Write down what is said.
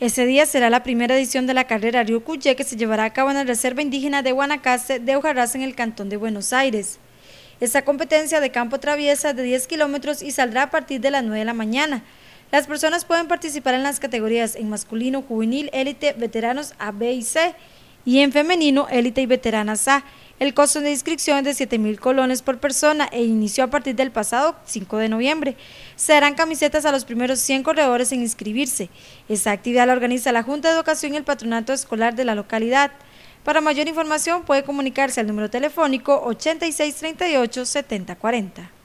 Ese día será la primera edición de la carrera Ryukuye que se llevará a cabo en la Reserva Indígena de Guanacaste de Ojarras en el Cantón de Buenos Aires. Esta competencia de campo traviesa de 10 kilómetros y saldrá a partir de las 9 de la mañana. Las personas pueden participar en las categorías en masculino, juvenil, élite, veteranos A, B y C y en femenino, élite y veteranas A. El costo de inscripción es de 7.000 colones por persona e inició a partir del pasado 5 de noviembre. Se darán camisetas a los primeros 100 corredores en inscribirse. Esta actividad la organiza la Junta de Educación y el Patronato Escolar de la localidad. Para mayor información puede comunicarse al número telefónico 8638 7040.